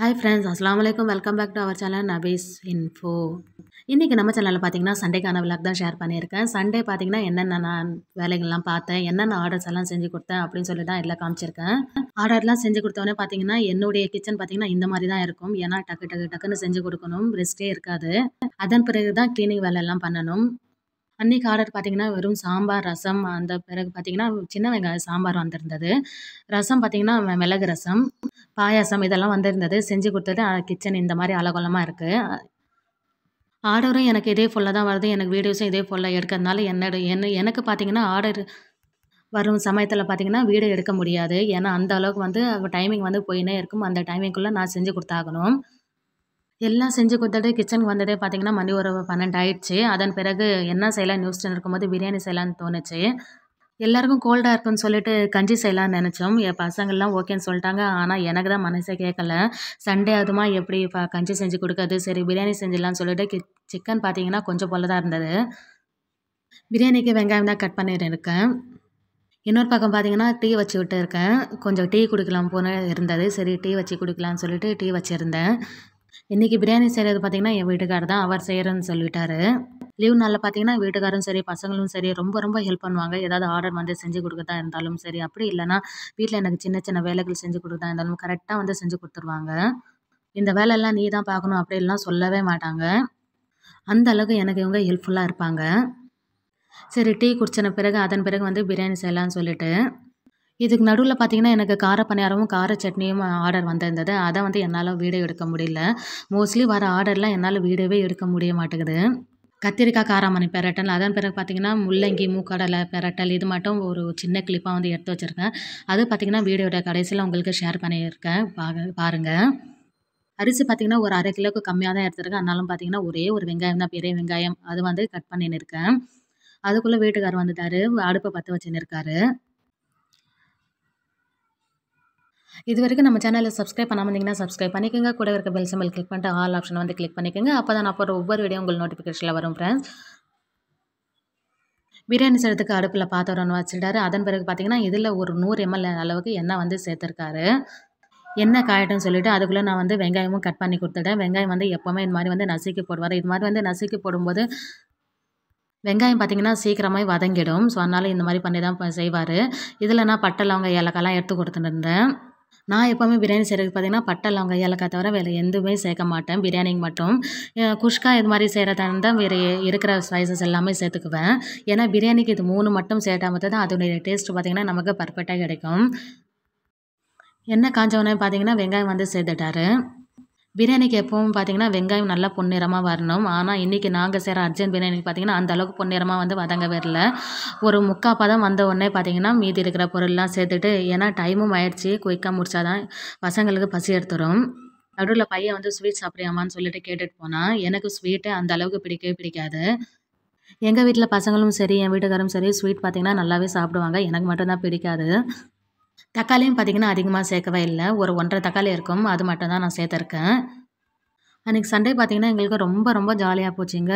hi friends அஸ்லாம் வலைக்கம் welcome back to our channel Nafees info இன்றைக்கி நம்ம சேனலில் பார்த்தீங்கன்னா சண்டேக்கான விளாக் தான் ஷேர் பண்ணியிருக்கேன் சண்டே பார்த்தீங்கன்னா என்னென்ன நான் வேலைகள்லாம் பார்த்தேன் என்னென்ன ஆர்டர்ஸ் எல்லாம் செஞ்சு கொடுத்தேன் அப்படின்னு சொல்லி தான் எல்லாம் காமிச்சிருக்கேன் ஆர்டர்லாம் செஞ்சு கொடுத்தவொடனே பார்த்தீங்கன்னா என்னுடைய கிச்சன் பார்த்திங்கன்னா இந்த மாதிரி தான் இருக்கும் ஏன்னா டக்கு டக்கு டக்குன்னு செஞ்சு கொடுக்கணும் ரெஸ்ட்டே இருக்காது அதன் பிறகு தான் க்ளீனிங் வேலையெல்லாம் பண்ணணும் அன்றைக்கி ஆர்டர் பார்த்திங்கன்னா வெறும் சாம்பார் ரசம் அந்த பிறகு பார்த்திங்கன்னா சின்ன வெங்காயம் சாம்பார் வந்திருந்தது ரசம் பார்த்திங்கன்னா மிளகு ரசம் பாயாசம் இதெல்லாம் வந்திருந்தது செஞ்சு கொடுத்தது கிச்சன் இந்த மாதிரி அலகோலமாக இருக்குது ஆர்டரும் எனக்கு இதே ஃபுல்லாக தான் வருது எனக்கு வீடியோஸும் இதே ஃபுல்லாக எடுக்கிறதுனால என்னோட என்ன எனக்கு பார்த்தீங்கன்னா ஆர்டர் வரும் சமயத்தில் பார்த்தீங்கன்னா வீடியோ எடுக்க முடியாது ஏன்னா அந்த அளவுக்கு வந்து டைமிங் வந்து போயினே இருக்கும் அந்த டைமிங்குள்ளே நான் செஞ்சு கொடுத்தாகணும் எல்லாம் செஞ்சு கொடுத்துட்டு கிச்சனுக்கு வந்ததே பார்த்தீங்கன்னா மணி ஒரு பன்னெண்டு ஆயிடுச்சு அதன் பிறகு என்ன செய்யலாம் நியூஸ் இருக்கும்போது பிரியாணி செய்யலான்னு தோணுச்சு எல்லாருக்கும் கோல்டாக இருக்குன்னு சொல்லிட்டு கஞ்சி செய்யலாம்னு நினச்சோம் என் பசங்கள்லாம் ஓகேன்னு சொல்லிட்டாங்க ஆனால் எனக்கு தான் மனசே கேட்கல சண்டே அதுமா எப்படி கஞ்சி செஞ்சு கொடுக்கறது சரி பிரியாணி செஞ்சிடலாம்னு சொல்லிட்டு சிக்கன் பார்த்தீங்கன்னா கொஞ்சம் போல தான் இருந்தது பிரியாணிக்கு வெங்காயம் தான் கட் பண்ணியிருக்கேன் இன்னொரு பக்கம் பார்த்தீங்கன்னா டீ வச்சு விட்டு இருக்கேன் கொஞ்சம் டீ குடிக்கலாம் போன இருந்தது சரி டீ வச்சு குடிக்கலாம்னு சொல்லிட்டு டீ வச்சுருந்தேன் இன்றைக்கி பிரியாணி செய்கிறது பார்த்திங்கன்னா என் வீட்டுக்காரர் தான் அவர் செய்கிறேன்னு சொல்லிட்டாரு லீவ் நாளில் பார்த்தீங்கன்னா வீட்டுக்காரும் சரி பசங்களும் சரி ரொம்ப ரொம்ப ஹெல்ப் பண்ணுவாங்க ஏதாவது ஆர்டர் வந்து செஞ்சு கொடுக்கதா இருந்தாலும் சரி அப்படி இல்லைனா வீட்டில் எனக்கு சின்ன சின்ன வேலைகள் செஞ்சு கொடுக்கதா இருந்தாலும் கரெக்டாக வந்து செஞ்சு கொடுத்துருவாங்க இந்த வேலையெல்லாம் நீ தான் பார்க்கணும் அப்படிலாம் சொல்லவே மாட்டாங்க அந்த அளவுக்கு எனக்கு இவங்க ஹெல்ப்ஃபுல்லாக இருப்பாங்க சரி டீ குடிச்சின பிறகு அதன் பிறகு வந்து பிரியாணி செய்யலான்னு சொல்லிட்டு இதுக்கு நடுவில் பார்த்தீங்கன்னா எனக்கு காரப்பணியாரமும் கார சட்னியும் ஆர்டர் வந்திருந்தது அதை வந்து என்னால் வீடியோ எடுக்க முடியல மோஸ்ட்லி வர ஆர்டர்லாம் என்னால் வீடியோவே எடுக்க முடிய மாட்டேங்குது கத்திரிக்காய் காராமணி பெரட்டல் அதன் பிறகு பார்த்திங்கன்னா முள்ளங்கி மூக்கடலை பெரட்டல் இது மட்டும் ஒரு சின்ன கிளிப்பாக வந்து எடுத்து வச்சுருக்கேன் அது பார்த்திங்கன்னா வீடியோட கடைசியில் உங்களுக்கு ஷேர் பண்ணியிருக்கேன் பாருங்கள் அரிசி பார்த்திங்கன்னா ஒரு அரை கிலோக்கு கம்மியாக தான் எடுத்துருக்கேன் அதனாலும் பார்த்திங்கன்னா ஒரே ஒரு வெங்காயம் தான் பெரிய வெங்காயம் அது வந்து கட் பண்ணின்னு இருக்கேன் அதுக்குள்ளே வீட்டுக்கார் வந்துட்டார் அடுப்பை பற்ற வச்சுன்னு இருக்காரு இது வரைக்கும் நம்ம சேனலில் சப்ஸ்கிரைப் பண்ணாமல் இருந்தீங்கன்னா சப்ஸ்கிரைப் பண்ணிக்கோங்க கூட இருக்க பெல் சிம்பிள் கிளிக் பண்ணிட்டு ஆல் ஆப்ஷன் வந்து கிளிக் பண்ணிக்கோங்க அப்போ தான் நான் போகிற ஒவ்வொரு வீடியோ உங்களுக்கு நோட்டிஃபிகேஷனில் வரும் ஃப்ரெண்ட்ஸ் பிரியாணி செய்கிறதுக்கு அடுப்பில் பாத்திரம் வச்சுட்டாரு அதன் பிறகு பார்த்திங்கன்னா இதில் ஒரு நூறு எம்எல் அளவுக்கு எண்ணெய் வந்து சேர்த்துருக்காரு எண்ணெய் காயட்டும்னு சொல்லிவிட்டு அதுக்குள்ளே நான் வந்து வெங்காயமும் கட் பண்ணி கொடுத்துட்டேன் வெங்காயம் வந்து எப்போவுமே இந்த மாதிரி வந்து நசுக்கி போடுவார் இது மாதிரி வந்து நசுக்கி போடும்போது வெங்காயம் பார்த்திங்கன்னா சீக்கிரமாக வதங்கிடும் ஸோ அதனால் இந்த மாதிரி பண்ணி தான் செய்வார் இதில் நான் பட்டை லவங்க ஏலக்காயெலாம் எடுத்து கொடுத்துட்டு இருந்தேன் நான் எப்போவுமே பிரியாணி செய்கிறதுக்கு பார்த்தீங்கன்னா பட்டை லவங்க ஏலக்காய் தவிர வேறு எதுவுமே சேர்க்க மாட்டேன் பிரியாணிக்கு மட்டும் குஷ்கா இது மாதிரி செய்கிறதா இருந்தால் வேறு இருக்கிற ஸ்பைசஸ் எல்லாமே சேர்த்துக்குவேன் ஏன்னா பிரியாணிக்கு இது மூணு மட்டும் சேர்த்தா மட்டும் தான் அதனுடைய டேஸ்ட் பார்த்திங்கன்னா நமக்கு பர்ஃபெக்டாக கிடைக்கும் என்ன காஞ்சவனே பார்த்தீங்கன்னா வெங்காயம் வந்து சேர்த்துட்டாரு பிரியாணிக்கு எப்பவும் பார்த்திங்கன்னா வெங்காயம் நல்லா பொன்னிறமாக வரணும் ஆனால் இன்றைக்கி நாங்கள் செய்கிற அர்ஜென்ட் பிரியாணிக்கு பார்த்திங்கன்னா அந்தளவுக்கு பொன்னிறமாக வந்து வதங்க வரல ஒரு முக்கால் பதம் வந்த உடனே பார்த்திங்கன்னா மீதி இருக்கிற பொருள்லாம் சேர்த்துட்டு ஏன்னா டைமும் ஆயிடுச்சு குயிக்காக முடிச்சா தான் பசங்களுக்கு பசி எடுத்துரும் நடுவில் பையன் வந்து ஸ்வீட் சாப்பிட்றியாமான்னு சொல்லிட்டு கேட்டுட்டு போனான் எனக்கு ஸ்வீட்டு அந்த அளவுக்கு பிடிக்கவே பிடிக்காது எங்கள் வீட்டில் பசங்களும் சரி என் வீட்டுக்காரும் சரி ஸ்வீட் பார்த்திங்கன்னா நல்லாவே சாப்பிடுவாங்க எனக்கு மட்டும்தான் பிடிக்காது தக்காளியும் பார்த்திங்கன்னா அதிகமாக சேர்க்கவே இல்லை ஒரு ஒன்றரை தக்காளி இருக்கும் அது மட்டும் தான் நான் சேர்த்துருக்கேன் அன்றைக்கி சண்டே பார்த்திங்கன்னா எங்களுக்கு ரொம்ப ரொம்ப ஜாலியாக போச்சுங்க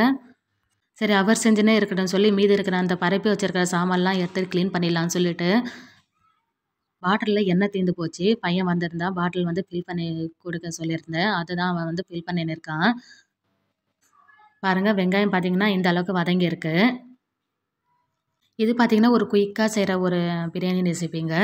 சரி அவர் செஞ்சுனே இருக்கட்டும் சொல்லி மீதி இருக்கிற அந்த பரப்பி வச்சுருக்கிற சாமான்லாம் எடுத்து க்ளீன் பண்ணிடலான்னு சொல்லிட்டு பாட்டிலில் எண்ணெய் தீர்ந்து போச்சு பையன் வந்திருந்தான் பாட்டில் வந்து ஃபில் பண்ணி கொடுக்க சொல்லியிருந்தேன் அதுதான் அவன் வந்து ஃபில் பண்ணின்னு இருக்கான் பாருங்கள் வெங்காயம் பார்த்திங்கன்னா இந்த அளவுக்கு வதங்கியிருக்கு இது பார்த்திங்கன்னா ஒரு குயிக்காக செய்கிற ஒரு பிரியாணி ரெசிபிங்க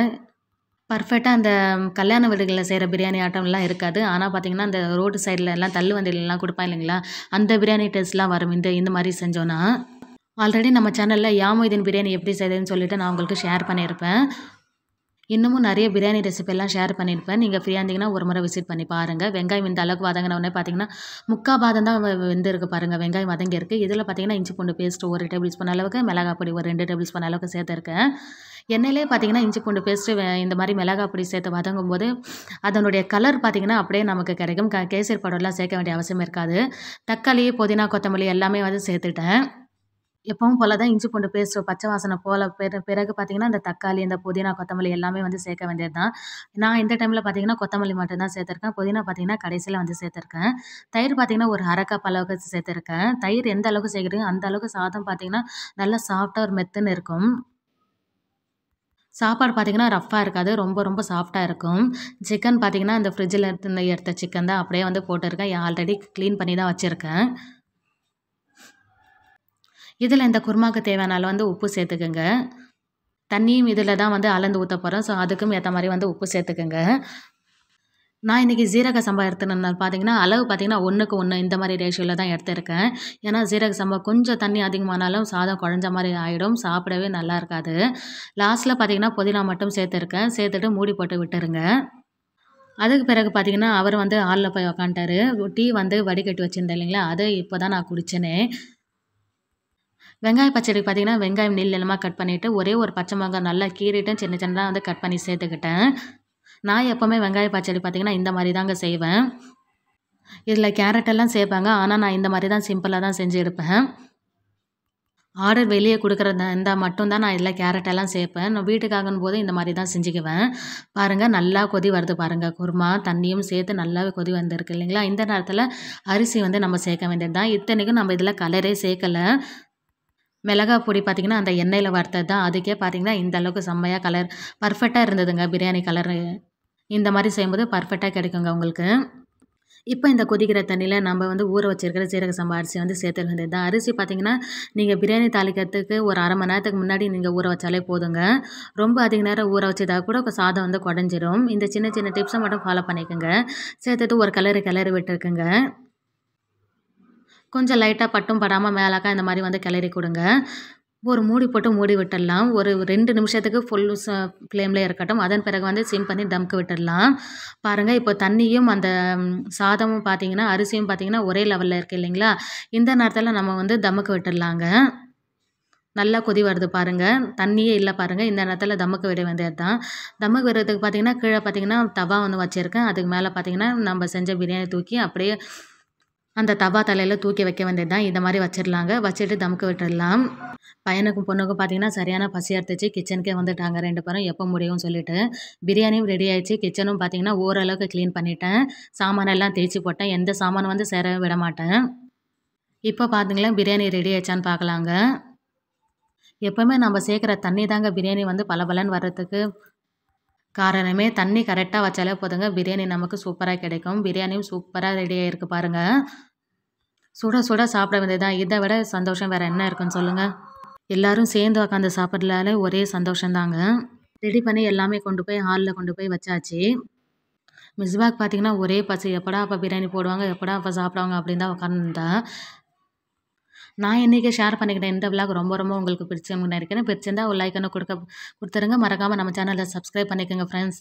பர்ஃபெக்டாக அந்த கல்யாண வீடுகளில் செய்கிற பிரியாணி ஆட்டம்லாம் இருக்காது ஆனால் பார்த்திங்கன்னா அந்த ரோடு சைடில் எல்லாம் தள்ளுவண்டிலலாம் கொடுப்பாங்க இல்லைங்களா அந்த பிரியாணி டேஸ்ட்லாம் வரும் இந்த இந்த மாதிரி செஞ்சோன்னா ஆல்ரெடி நம்ம சேனலில் யாமொய்தீன் பிரியாணி எப்படி செய்யுதுன்னு சொல்லிட்டு நான் உங்களுக்கு ஷேர் பண்ணியிருப்பேன் இன்னமும் நிறைய பிரியாணி எல்லாம் ஷேர் பண்ணியிருப்பேன் நீங்கள் ஃப்ரீயாக இருந்தீங்கன்னா ஒரு முறை விசிட் பண்ணி பாருங்கள் வெங்காயம் இந்த அளவுக்கு வதங்கினவுடனே பார்த்தீங்கன்னா முக்கால் பாதம் தான் இருக்குது பாருங்கள் வெங்காயம் வதங்கியிருக்கு இதில் பார்த்தீங்கன்னா இஞ்சி பூண்டு பேஸ்ட் ஒரு டேபிள் ஸ்பூன் அளவுக்கு மிளகா பொடி ஒரு ரெண்டு டேபிள் ஸ்பூன் அளவுக்கு சேர்த்துருக்கேன் எண்ணெயிலே பார்த்தீங்கன்னா இஞ்சி பூண்டு பேஸ்ட்டு இந்த மாதிரி மிளகா பொடி சேர்த்து வதங்கும் போது அதனுடைய கலர் பார்த்திங்கன்னா அப்படியே நமக்கு கிடைக்கும் க கேசரி பவுடர்லாம் சேர்க்க வேண்டிய அவசியம் இருக்காது தக்காளி புதினா கொத்தமல்லி எல்லாமே வந்து சேர்த்துட்டேன் எப்பவும் போல தான் இஞ்சி பூண்டு பேஸ்ட்டு பச்சை வாசனை போல பிறகு பார்த்தீங்கன்னா இந்த தக்காளி இந்த புதினா கொத்தமல்லி எல்லாமே வந்து சேர்க்க வேண்டியது தான் நான் இந்த டைமில் பார்த்தீங்கன்னா கொத்தமல்லி மட்டும்தான் சேர்த்துருக்கேன் புதினா பார்த்திங்கன்னா கடைசியில் வந்து சேர்த்துருக்கேன் தயிர் பார்த்திங்கன்னா ஒரு அரைக்கப் அளவுக்கு சேர்த்துருக்கேன் தயிர் எந்த அளவுக்கு சேர்க்குறீங்க அந்த அளவுக்கு சாதம் பார்த்தீங்கன்னா நல்லா சாஃப்டாக ஒரு மெத்துன்னு இருக்கும் சாப்பாடு பார்த்திங்கன்னா ரஃப்பாக இருக்காது ரொம்ப ரொம்ப சாஃப்டாக இருக்கும் சிக்கன் பார்த்திங்கன்னா இந்த ஃப்ரிட்ஜில் எடுத்து எடுத்த சிக்கன் தான் அப்படியே வந்து போட்டிருக்கேன் ஆல்ரெடி க்ளீன் பண்ணி தான் வச்சுருக்கேன் இதில் இந்த குருமாவுக்கு தேவையானாலும் வந்து உப்பு சேர்த்துக்கோங்க தண்ணியும் இதில் தான் வந்து அளந்து ஊற்ற போகிறோம் ஸோ அதுக்கும் ஏற்ற மாதிரி வந்து உப்பு சேர்த்துக்கோங்க நான் இன்றைக்கி ஜீரக சம்பா எடுத்துனால் பார்த்தீங்கன்னா அளவு பார்த்தீங்கன்னா ஒன்றுக்கு ஒன்று இந்த மாதிரி ரேஷியோவில் தான் எடுத்திருக்கேன் ஏன்னா ஜீரக சம்பா கொஞ்சம் தண்ணி அதிகமானாலும் சாதம் குழஞ்ச மாதிரி ஆகிடும் சாப்பிடவே நல்லா இருக்காது லாஸ்ட்டில் பார்த்திங்கன்னா புதினா மட்டும் சேர்த்துருக்கேன் சேர்த்துட்டு மூடி போட்டு விட்டுருங்க அதுக்கு பிறகு பார்த்திங்கன்னா அவர் வந்து ஆளில் போய் உக்காண்டாரு டீ வந்து வடிகட்டி வச்சுருந்தேன் இல்லைங்களா அது இப்போ தான் நான் குடித்தேனே வெங்காய பச்சடி பார்த்திங்கன்னா வெங்காயம் நீள் நிலமாக கட் பண்ணிவிட்டு ஒரே ஒரு பச்சை மங்காய் நல்லா கீறிட்டு சின்ன சின்னதாக வந்து கட் பண்ணி சேர்த்துக்கிட்டேன் நான் எப்போவுமே வெங்காய பச்சடி பார்த்திங்கன்னா இந்த மாதிரி தாங்க செய்வேன் இதில் கேரட்டெல்லாம் சேர்ப்பாங்க ஆனால் நான் இந்த மாதிரி தான் சிம்பிளாக தான் செஞ்சு எடுப்பேன் ஆர்டர் வெளியே கொடுக்குறதா இருந்தால் மட்டும்தான் நான் இதில் கேரட்டெல்லாம் சேர்ப்பேன் நான் வீட்டுக்காகும் போது இந்த மாதிரி தான் செஞ்சுக்குவேன் பாருங்கள் நல்லா கொதி வருது பாருங்கள் குருமா தண்ணியும் சேர்த்து நல்லாவே கொதி வந்திருக்கு இல்லைங்களா இந்த நேரத்தில் அரிசி வந்து நம்ம சேர்க்க வேண்டியது தான் இத்தனைக்கும் நம்ம இதில் கலரே சேர்க்கலை மிளகா பொடி பார்த்திங்கன்னா அந்த எண்ணெயில் வறுத்தது தான் அதுக்கே பார்த்திங்கன்னா இந்தளவுக்கு செம்மையாக கலர் பர்ஃபெக்டாக இருந்ததுங்க பிரியாணி கலர் இந்த மாதிரி செய்யும்போது பர்ஃபெக்டாக கிடைக்குங்க உங்களுக்கு இப்போ இந்த கொதிக்கிற தண்ணியில் நம்ம வந்து ஊற வச்சுருக்கிற சீரக சம்பா அரிசி வந்து சேர்த்து வந்தது தான் அரிசி பார்த்திங்கன்னா நீங்கள் பிரியாணி தாளிக்கிறதுக்கு ஒரு அரை மணி நேரத்துக்கு முன்னாடி நீங்கள் ஊற வச்சாலே போதுங்க ரொம்ப அதிக நேரம் ஊற வச்சதா கூட சாதம் வந்து குடஞ்சிரும் இந்த சின்ன சின்ன டிப்ஸை மட்டும் ஃபாலோ பண்ணிக்கோங்க சேர்த்துட்டு ஒரு கலரு கிளறி விட்டுருக்குங்க கொஞ்சம் லைட்டாக பட்டும் படாமல் மேலாக்கா இந்த மாதிரி வந்து கிளறி கொடுங்க ஒரு மூடி போட்டு மூடி விட்டுடலாம் ஒரு ரெண்டு நிமிஷத்துக்கு ஃபுல் ஃப்ளேமில் இருக்கட்டும் அதன் பிறகு வந்து சிம் பண்ணி தம்க்கு விட்டுடலாம் பாருங்கள் இப்போ தண்ணியும் அந்த சாதமும் பார்த்தீங்கன்னா அரிசியும் பார்த்தீங்கன்னா ஒரே லெவலில் இருக்குது இல்லைங்களா இந்த நேரத்தில் நம்ம வந்து தம்முக்கு விட்டுடலாங்க நல்லா கொதி வருது பாருங்கள் தண்ணியே இல்லை பாருங்கள் இந்த நேரத்தில் தம்முக்கு விட வேண்டியது தான் தம்முக்கு விடுறதுக்கு பார்த்தீங்கன்னா கீழே பார்த்தீங்கன்னா தவா ஒன்று வச்சுருக்கேன் அதுக்கு மேலே பார்த்தீங்கன்னா நம்ம செஞ்ச பிரியாணி தூக்கி அப்படியே அந்த தவா தலையில் தூக்கி வைக்க வேண்டியது தான் இந்த மாதிரி வச்சிடலாங்க வச்சுட்டு தமுக்கு விட்டுடலாம் பையனுக்கும் பொண்ணுக்கும் பார்த்தீங்கன்னா சரியான பசி எடுத்துச்சு கிச்சனுக்கே வந்துட்டாங்க ரெண்டு பேரும் எப்போ முடியும்னு சொல்லிட்டு பிரியாணியும் ரெடி ஆயிடுச்சு கிச்சனும் பார்த்தீங்கன்னா ஓரளவுக்கு க்ளீன் பண்ணிட்டேன் சாமானெல்லாம் தேய்ச்சி போட்டேன் எந்த சாமான் வந்து சேர விட மாட்டேன் இப்போ பார்த்தீங்களா பிரியாணி ரெடி ஆயிடுச்சான்னு பார்க்கலாங்க எப்போவுமே நம்ம சேர்க்குற தண்ணி தாங்க பிரியாணி வந்து பலபலன்னு வர்றதுக்கு காரணமே தண்ணி கரெக்டாக வச்சாலே போதுங்க பிரியாணி நமக்கு சூப்பராக கிடைக்கும் பிரியாணியும் சூப்பராக ரெடியாக இருக்குது பாருங்கள் சுட சுட சாப்பிட வேண்டியதான் இதை விட சந்தோஷம் வேறு என்ன இருக்குன்னு சொல்லுங்கள் எல்லோரும் சேர்ந்து உக்காந்து சாப்பிட்றதுனால ஒரே சந்தோஷந்தாங்க ரெடி பண்ணி எல்லாமே கொண்டு போய் ஹாலில் கொண்டு போய் வச்சாச்சு மிஸ்பாக் பார்த்திங்கன்னா ஒரே பசி எப்படா அப்போ பிரியாணி போடுவாங்க எப்படா அப்போ சாப்பிடுவாங்க அப்படின்னு தான் உட்காந்துருந்தா நான் இன்றைக்கி ஷேர் பண்ணிக்கிட்டேன் இந்த விளாக் ரொம்ப ரொம்ப உங்களுக்கு பிடிச்சவங்க நினைக்கிறேன் பிடிச்சிருந்தா ஒரு லைக்கன்னு கொடுக்க கொடுத்துருங்க மறக்காமல் நம்ம சேனலை சப்ஸ்கிரைப் பண்ணிக்கோங்க ஃப்ரெண்ட்ஸ்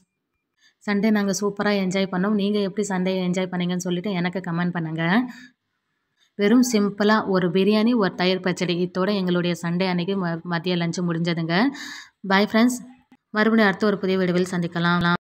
சண்டே நாங்கள் சூப்பராக என்ஜாய் பண்ணோம் நீங்கள் எப்படி சண்டே என்ஜாய் பண்ணீங்கன்னு சொல்லிவிட்டு எனக்கு கமெண்ட் பண்ணுங்கள் வெறும் சிம்பிளாக ஒரு பிரியாணி ஒரு தயிர் பச்சடி இதோட எங்களுடைய சண்டே அன்னைக்கு ம மதிய லஞ்சு முடிஞ்சதுங்க பாய் ஃப்ரெண்ட்ஸ் மறுபடியும் அடுத்த ஒரு புதிய வீடுகளில் சந்திக்கலாம்